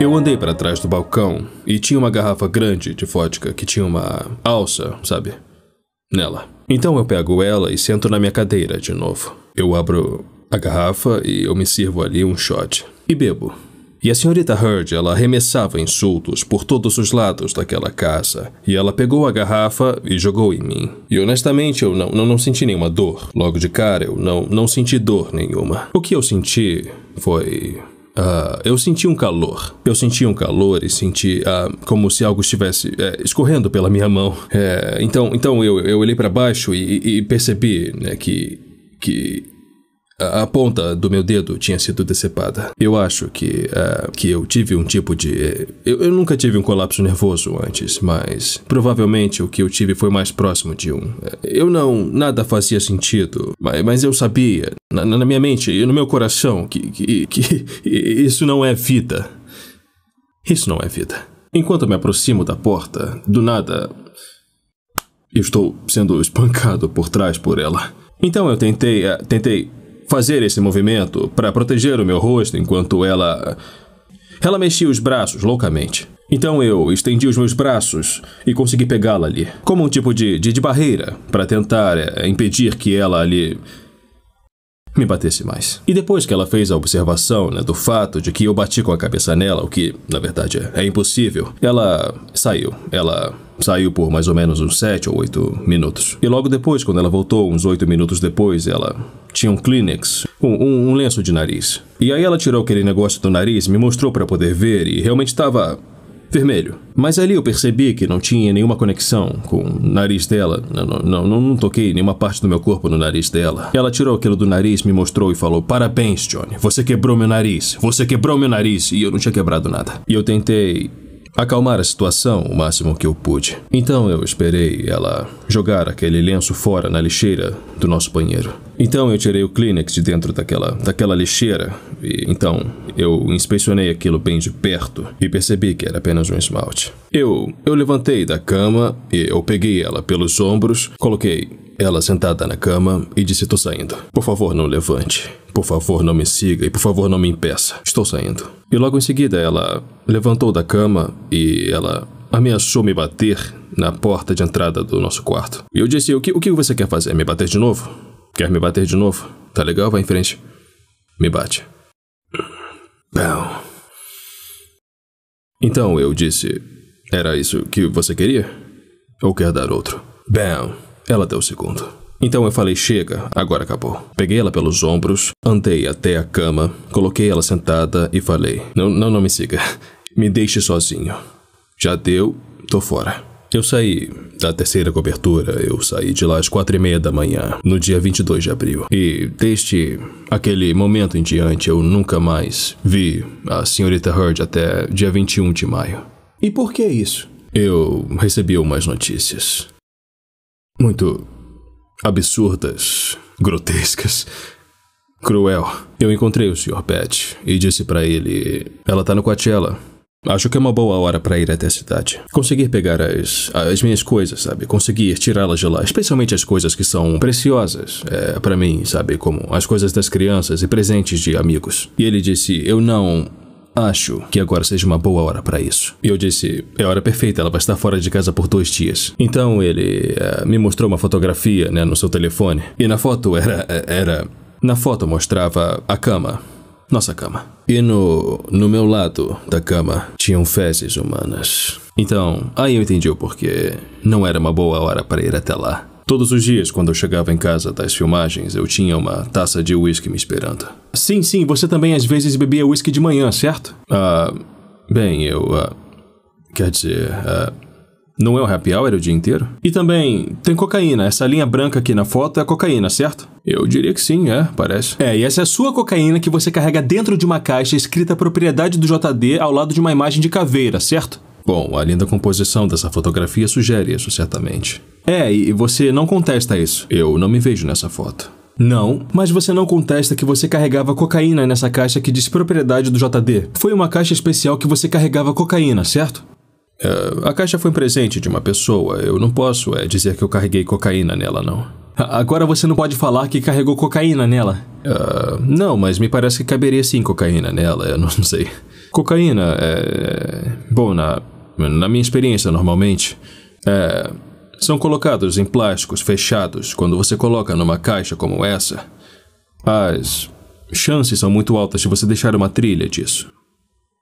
Eu andei para trás do balcão e tinha uma garrafa grande de vodka que tinha uma alça, sabe? Nela. Então eu pego ela e sento na minha cadeira de novo. Eu abro a garrafa e eu me sirvo ali um shot. E bebo. E a senhorita Hurd, ela arremessava insultos por todos os lados daquela casa. E ela pegou a garrafa e jogou em mim. E honestamente, eu não, não, não senti nenhuma dor. Logo de cara, eu não, não senti dor nenhuma. O que eu senti foi. Uh, eu senti um calor. Eu senti um calor e senti uh, como se algo estivesse eh, escorrendo pela minha mão. Eh, então, então eu, eu olhei para baixo e, e, e percebi né, que, que a ponta do meu dedo tinha sido decepada. Eu acho que uh, que eu tive um tipo de. É, eu, eu, nunca tive um colapso nervoso antes, mas provavelmente o que eu tive foi mais próximo de um. É, eu não. Nada fazia sentido, mas, mas eu sabia, na, na, minha mente e no meu coração, que, que, que isso não é vida. Isso não é vida. Enquanto me aproximo da porta, do nada. Eu estou sendo espancado por trás por ela. Então eu tentei. Uh, tentei fazer esse movimento para proteger o meu rosto enquanto ela. Ela mexia os braços loucamente. Então eu estendi os meus braços e consegui pegá-la ali, como um tipo de, de, de barreira, para tentar é, impedir que ela ali me batesse mais. E depois que ela fez a observação né, do fato de que eu bati com a cabeça nela, o que na verdade é, é, impossível, ela saiu. Ela Saiu por mais ou menos uns sete ou oito minutos. E logo depois, quando ela voltou, uns oito minutos depois, ela tinha um Kleenex, um, um, um lenço de nariz. E aí ela tirou aquele negócio do nariz, me mostrou para poder ver e realmente estava vermelho. Mas ali eu percebi que não tinha nenhuma conexão com o nariz dela. Não, não, não, não toquei nenhuma parte do meu corpo no nariz dela. Ela tirou aquilo do nariz, me mostrou e falou: Parabéns, Johnny. Você quebrou meu nariz. Você quebrou meu nariz. E eu não tinha quebrado nada. E eu tentei acalmar a situação o máximo que eu pude. Então eu esperei ela jogar aquele lenço fora na lixeira do nosso banheiro. Então eu tirei o Kleenex de dentro daquela, daquela lixeira e então eu inspecionei aquilo bem de perto e percebi que era apenas um esmalte. Eu, eu levantei da cama e eu peguei ela pelos ombros, coloquei ela sentada na cama e disse: Tô saindo. Por favor, não levante. Por favor, não me siga e por favor, não me impeça. Estou saindo. E logo em seguida ela levantou da cama e ela ameaçou me bater na porta de entrada do nosso quarto. E eu disse: o que, o que você quer fazer? Me bater de novo? Quer me bater de novo? Tá legal? Vai em frente. Me bate. Pão. Então eu disse: Era isso que você queria? Ou quer dar outro? Bam! Ela deu o segundo. Então eu falei: chega, agora acabou. Peguei ela pelos ombros, andei até a cama, coloquei ela sentada e falei: não, não, não me siga. Me deixe sozinho. Já deu, tô fora. Eu saí da terceira cobertura, eu saí de lá às quatro e meia da manhã, no dia 22 de abril. E desde aquele momento em diante, eu nunca mais vi a senhorita Hurd até dia 21 de maio. E por que isso? Eu recebi umas notícias. Muito absurdas, grotescas. Cruel. Eu encontrei o Sr. Pet e disse para ele: Ela tá no Coachella. Acho que é uma boa hora para ir até a cidade. Conseguir pegar as, as minhas coisas, sabe? Conseguir tirá-las de lá, especialmente as coisas que são preciosas é, para mim, sabe? Como as coisas das crianças e presentes de amigos. E ele disse: Eu não Acho que agora seja uma boa hora para isso. E eu disse: É hora perfeita, ela vai estar fora de casa por dois dias. Então ele uh, me mostrou uma fotografia né, no seu telefone. E na foto era. Eh, era. Na foto mostrava a cama. Nossa cama. E no, no meu lado da cama tinham fezes humanas. Então, aí eu entendi o porquê. Não era uma boa hora para ir até lá. Todos os dias, quando eu chegava em casa das filmagens, eu tinha uma taça de uísque me esperando. Sim, sim, você também às vezes bebia uísque de manhã, certo? Ah, bem, eu. Ah, quer dizer. Ah, não é o happy hour o dia inteiro? E também, tem cocaína. Essa linha branca aqui na foto é cocaína, certo? Eu diria que sim, é, parece. É, e essa é a sua cocaína que você carrega dentro de uma caixa escrita propriedade do JD ao lado de uma imagem de caveira, certo? Bom, a linda composição dessa fotografia sugere isso, certamente. É, e você não contesta isso. Eu não me vejo nessa foto. Não, mas você não contesta que você carregava cocaína nessa caixa que diz propriedade do JD. Foi uma caixa especial que você carregava cocaína, certo? É, a caixa foi um presente de uma pessoa. Eu não posso é, dizer que eu carreguei cocaína nela, não. Agora você não pode falar que carregou cocaína nela. Uh, não, mas me parece que caberia sim cocaína nela, eu não sei. Cocaína é. Bom, na na minha experiência normalmente, é, são colocados em plásticos fechados. Quando você coloca numa caixa como essa, as chances são muito altas de você deixar uma trilha disso.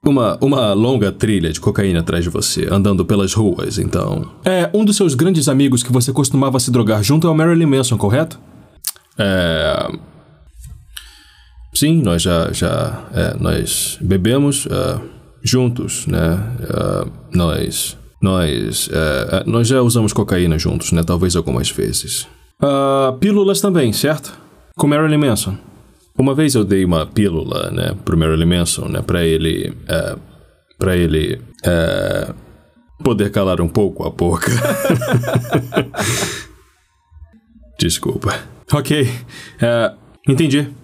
Uma, uma longa trilha de cocaína atrás de você, andando pelas ruas, então. É, um dos seus grandes amigos que você costumava se drogar junto é o Marilyn Manson, correto? É. Sim, nós já. já é, nós bebemos. É, juntos, né? Uh, nós, nós, uh, nós já usamos cocaína juntos, né? Talvez algumas vezes. Uh, pílulas também, certo? Com Marilyn Manson. Uma vez eu dei uma pílula, né, pro Marilyn Manson, né, para ele, uh, eh, para ele eh, poder calar um pouco a boca. Desculpa. Ok, entendi.